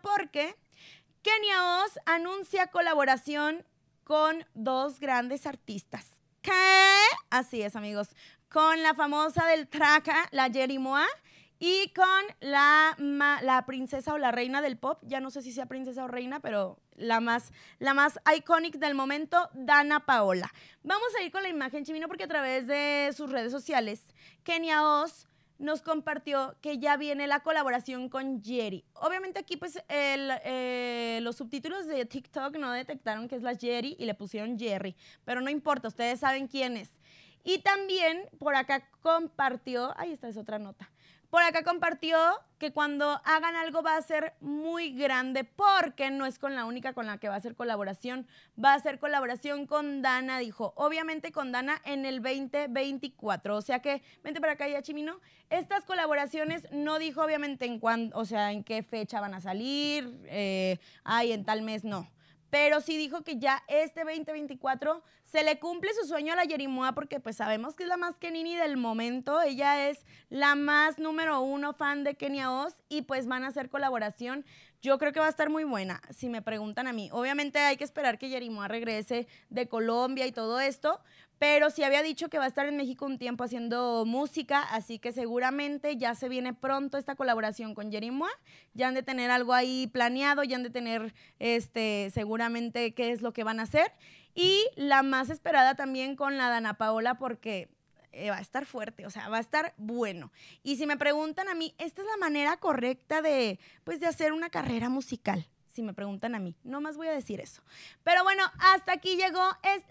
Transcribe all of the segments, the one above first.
porque Kenia Oz anuncia colaboración con dos grandes artistas. ¿Qué? Así es, amigos. Con la famosa del Traca, la Jerry Moa, y con la, la princesa o la reina del pop, ya no sé si sea princesa o reina, pero la más, la más icónica del momento, Dana Paola. Vamos a ir con la imagen, Chimino, porque a través de sus redes sociales, Kenia Oz nos compartió que ya viene la colaboración con Jerry. Obviamente aquí pues el, eh, los subtítulos de TikTok no detectaron que es la Jerry y le pusieron Jerry, pero no importa, ustedes saben quién es. Y también por acá compartió, ahí está es otra nota, por acá compartió que cuando hagan algo va a ser muy grande porque no es con la única con la que va a ser colaboración. Va a ser colaboración con Dana, dijo. Obviamente con Dana en el 2024. O sea que, vente para acá ya, Chimino. Estas colaboraciones no dijo obviamente en cuándo, o sea, en qué fecha van a salir. Eh, ay, en tal mes, no pero sí dijo que ya este 2024 se le cumple su sueño a la Yerimoa porque pues sabemos que es la más Kenini del momento, ella es la más número uno fan de Kenia Oz y pues van a hacer colaboración. Yo creo que va a estar muy buena, si me preguntan a mí. Obviamente hay que esperar que Yerimoa regrese de Colombia y todo esto, pero sí había dicho que va a estar en México un tiempo haciendo música, así que seguramente ya se viene pronto esta colaboración con Jerimoa. Ya han de tener algo ahí planeado, ya han de tener este, seguramente qué es lo que van a hacer. Y la más esperada también con la Dana Paola, porque eh, va a estar fuerte, o sea, va a estar bueno. Y si me preguntan a mí, esta es la manera correcta de, pues, de hacer una carrera musical si me preguntan a mí. No más voy a decir eso. Pero bueno, hasta aquí llegó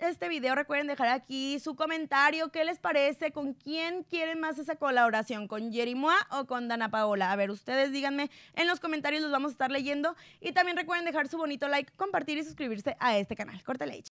este video. Recuerden dejar aquí su comentario. ¿Qué les parece? ¿Con quién quieren más esa colaboración? ¿Con Jerimoa o con Dana Paola? A ver, ustedes díganme en los comentarios, los vamos a estar leyendo. Y también recuerden dejar su bonito like, compartir y suscribirse a este canal. Córtale